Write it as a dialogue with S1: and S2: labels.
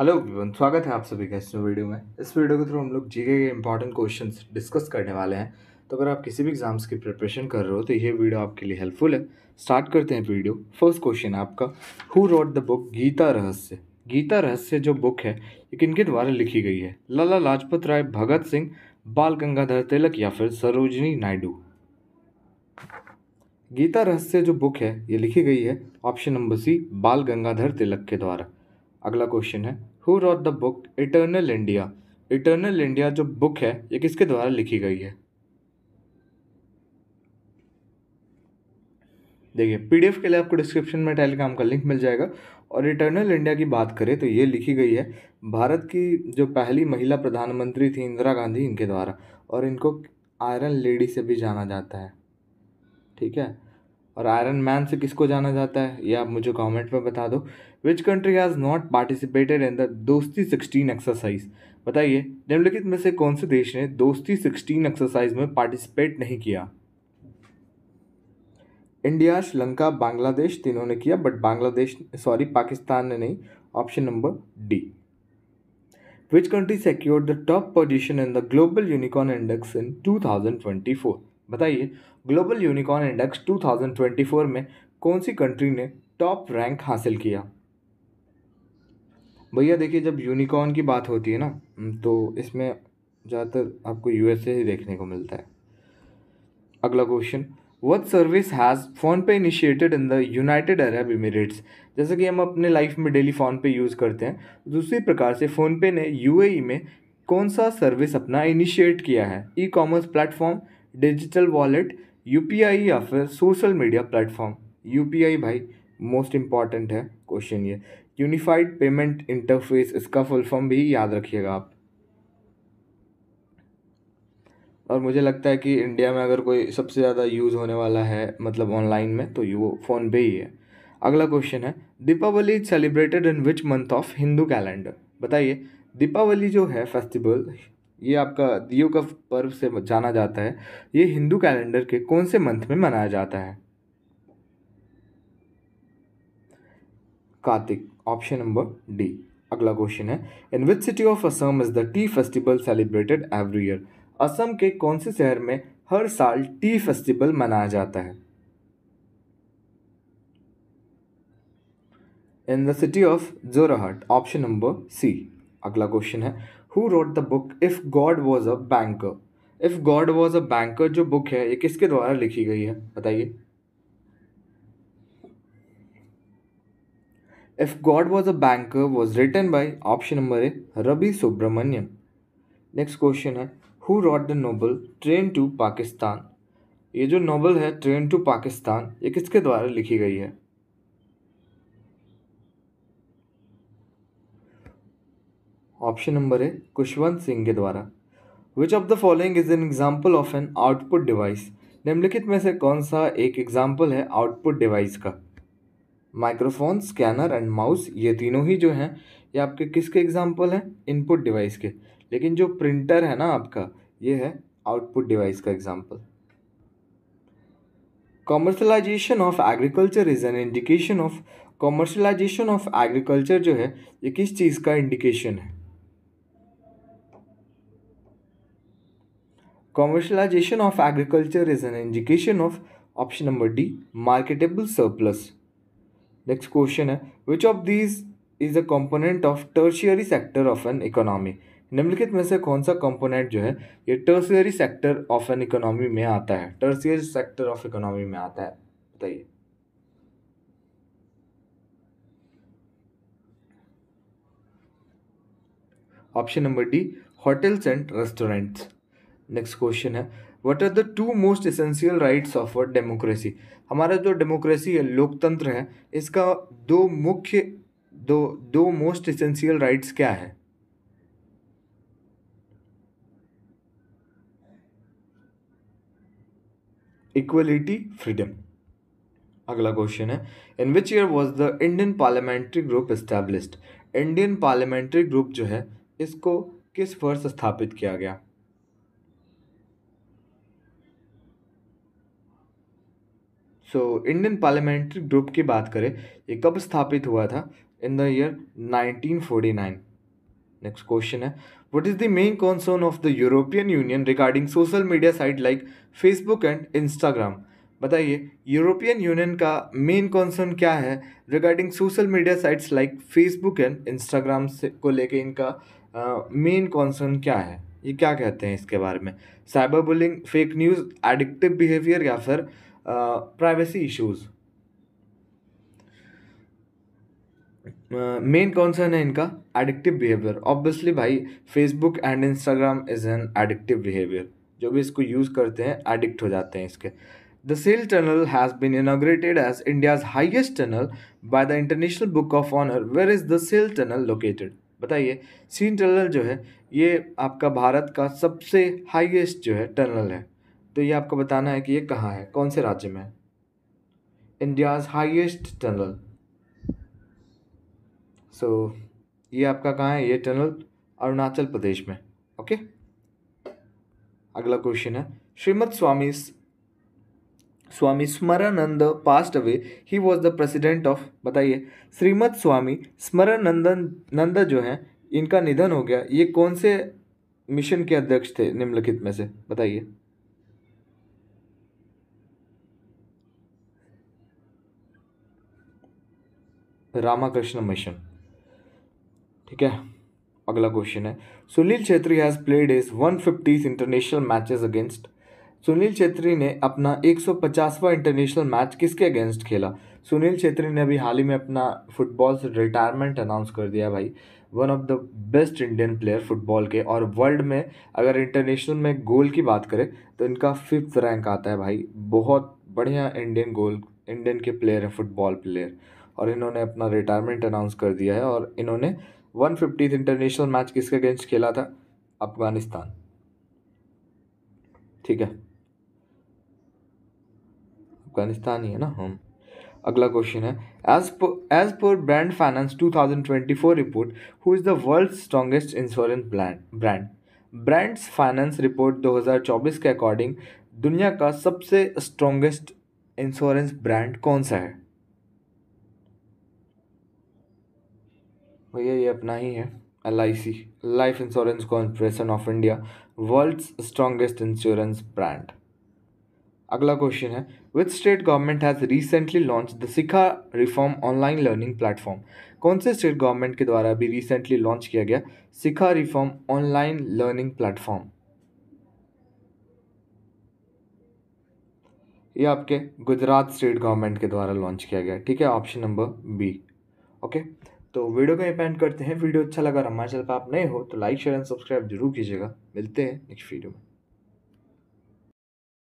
S1: Hello everyone स्वागत है आप सभी का इस वीडियो में इस वीडियो के थ्रू हम लोग जीके के इंपॉर्टेंट क्वेश्चंस डिस्कस करने वाले हैं तो अगर आप किसी भी एग्जाम्स की प्रिपरेशन कर रहे हो तो ये वीडियो आपके लिए हेल्पफुल है स्टार्ट करते हैं वीडियो फर्स्ट क्वेश्चन आपका who wrote the book Gita Rahasya Gita रहस्य जो बुक है ये किन के द्वारा लिखी गई है लाला लाजपत राय भगत सिंह बाल गंगाधर तिलक या फिर सरोजनी नायडू गीता रहस्य जो बुक है ये लिखी गई है ऑप्शन नंबर सी बाल गंगाधर तिलक के द्वारा अगला क्वेश्चन है who wrote the book eternal India eternal India जो बुक है ये किसके द्वारा लिखी गई है देखिए पीडीएफ के लिए आपको डिस्क्रिप्शन में टेलीग्राम का लिंक मिल जाएगा और इटर्नल इंडिया की बात करें तो ये लिखी गई है भारत की जो पहली महिला प्रधानमंत्री थी इंदिरा गांधी इनके द्वारा और इनको आयरन लेडी से भी जाना जाता है ठीक है और आयरन मैन से किसको जाना जाता है ये आप मुझे कमेंट में बता दो which country has not participated in the Dosti sixteen exercise बताइए निम्नलिखित में से कौन से देश ने दोस्ती सिक्सटीन एक्सरसाइज में पार्टिसिपेट नहीं किया इंडिया श्रीलंका बांग्लादेश तीनों ने किया बट बांग्लादेश सॉरी पाकिस्तान ने नहीं option number D which country the top position in the global unicorn index in two thousand twenty four बताइए ग्लोबल यूनिकॉर्न इंडेक्स 2024 में कौन सी कंट्री ने टॉप रैंक हासिल किया भैया देखिए जब यूनिकॉर्न की बात होती है ना तो इसमें ज़्यादातर आपको यूएसए ही देखने को मिलता है अगला question what service has PhonePe initiated in the United Arab Emirates जैसे कि हम अपने लाइफ में डेली फ़ोन पे यूज़ करते हैं दूसरी प्रकार से फ़ोनपे ने यू e में कौन सा सर्विस अपना इनिशिएट किया है e commerce platform digital wallet यू या फिर सोशल मीडिया प्लेटफॉर्म यू भाई मोस्ट इम्पॉर्टेंट है क्वेश्चन ये यूनिफाइड पेमेंट इंटरफेस इसका फुल फॉर्म भी याद रखिएगा आप और मुझे लगता है कि इंडिया में अगर कोई सबसे ज़्यादा यूज़ होने वाला है मतलब ऑनलाइन में तो वो पे ही है अगला क्वेश्चन है Deepavali celebrated in which month of Hindu calendar बताइए दीपावली जो है फेस्टिवल ये आपका दियो का पर्व से जाना जाता है ये हिंदू कैलेंडर के कौन से मंथ में मनाया जाता है कार्तिक ऑप्शन नंबर डी अगला क्वेश्चन है in which city of Assam is the tea festival celebrated every year Assam के कौन से शहर में हर साल टी फेस्टिवल मनाया जाता है in the city of Jorhat option number C अगला क्वेश्चन है who wrote the book if God was a banker if God was a banker जो बुक है ये किसके द्वारा लिखी गई है बताइए if God was a banker was written by option number A Ravi Subramanian next question है who wrote the novel train to Pakistan ये जो नोबल है ट्रेन टू पाकिस्तान ये किसके द्वारा लिखी गई है ऑप्शन नंबर है कुशवंत सिंह के द्वारा which of the following is an example of an output device निम्नलिखित में से कौन सा एक एग्जाम्पल है आउटपुट डिवाइस का माइक्रोफोन स्कैनर एंड माउस ये तीनों ही जो हैं ये आपके किसके एग्जाम्पल हैं इनपुट डिवाइस के लेकिन जो प्रिंटर है ना आपका ये है आउटपुट डिवाइस का example commercialization of agriculture is an indication of commercialization of agriculture जो है ये किस चीज़ का इंडिकेशन है Commercialization of agriculture is an indication of option number D marketable surplus. Next question है which of these is a component of tertiary sector of an economy? निम्नलिखित में से कौन सा कंपोनेंट जो है ये tertiary sector of an economy में आता है टर्सियरी सेक्टर ऑफ इकोनॉमी में आता है बताइए option number D hotels and restaurants next question है what are the two most essential rights of a democracy हमारा जो डेमोक्रेसी है लोकतंत्र है इसका दो मुख्य दो दो मोस्ट इसेंशियल राइट्स क्या है इक्वलिटी फ्रीडम अगला क्वेश्चन है in which year was the Indian parliamentary group established Indian parliamentary group जो है इसको किस वर्ष स्थापित किया गया सो इंडियन पार्लियामेंट्री ग्रुप की बात करें ये कब स्थापित हुआ था in the year 1949 next question है what is the main concern of the European Union regarding social media site like Facebook and Instagram बताइए यूरोपियन यूनियन का मेन कॉन्सर्न क्या है regarding social media sites like Facebook and Instagram से को लेके इनका main uh, concern क्या है ये क्या कहते हैं इसके बारे में cyber bullying fake news addictive behaviour या फिर uh, privacy issues main concern है इनका एडिक्टिव बिहेवियर ऑब्वियसली भाई Facebook and Instagram is an addictive behaviour जो भी इसको यूज़ करते हैं एडिक्ट हो जाते हैं इसके the Sela tunnel has been inaugurated as India's highest tunnel by the international book of honour where is the Sela tunnel located बताइए सीन टनल जो है ये आपका भारत का सबसे हाइएस्ट जो है टनल है तो ये आपको बताना है कि ये कहाँ है कौन से राज्य में इंडियाज़ हाइएस्ट टनल सो ये आपका कहाँ है ये टनल अरुणाचल प्रदेश में ओके अगला क्वेश्चन है Shrimad Swami Swami Smaranand passed away he was the president of बताइए श्रीमद स्वामी स्मरानंदन नंद जो है इनका निधन हो गया ये कौन से मिशन के अध्यक्ष थे निम्नलिखित में से बताइए रामाकृष्ण मिशन ठीक है अगला क्वेश्चन है Sunil Chhetri has played his one fifties international matches against Sunil Chhetri ने अपना एक सौ पचासवा इंटरनेशनल मैच किसके अगेंस्ट खेला सुनील छेत्री ने अभी हाल ही में अपना फुटबॉल से रिटायरमेंट अनाउंस कर दिया भाई one of the best Indian player football के और वर्ल्ड में अगर इंटरनेशनल में गोल की बात करें तो इनका फिफ्थ रैंक आता है भाई बहुत बढ़िया इंडियन गोल इंडियन के प्लेयर हैं फुटबॉल प्लेयर और इन्होंने अपना रिटायरमेंट अनाउंस कर दिया है और इन्होंने वन फिफ्टी इंटरनेशनल मैच किसके अगेंस्ट खेला था अफगानिस्तान ठीक है अफगानिस्तान ही है ना हम अगला क्वेश्चन है as as per brand finance 2024 report who is the world strongest insurance brand brand brands finance report 2024 के अकॉर्डिंग दुनिया का सबसे स्ट्रॉन्गेस्ट इंश्योरेंस ब्रांड कौन सा है भैया ये अपना ही है L I C life insurance corporation of India world strongest insurance brand अगला क्वेश्चन है which state government has recently launch the सिखा रिफॉर्म ऑनलाइन लर्निंग प्लेटफॉर्म कौन से स्टेट गवर्नमेंट के द्वारा अभी रिसेंटली लॉन्च किया गया सिखा रिफॉर्म ऑनलाइन लर्निंग प्लेटफॉर्म ये आपके गुजरात स्टेट गवर्नमेंट के द्वारा लॉन्च किया गया ठीक है ऑप्शन नंबर बी ओके तो वीडियो का एपेंड करते हैं वीडियो अच्छा लगा हमारे चैनल पर आप नए हो तो लाइक शेयर एंड सब्सक्राइब जरूर कीजिएगा मिलते हैं नेक्स्ट वीडियो में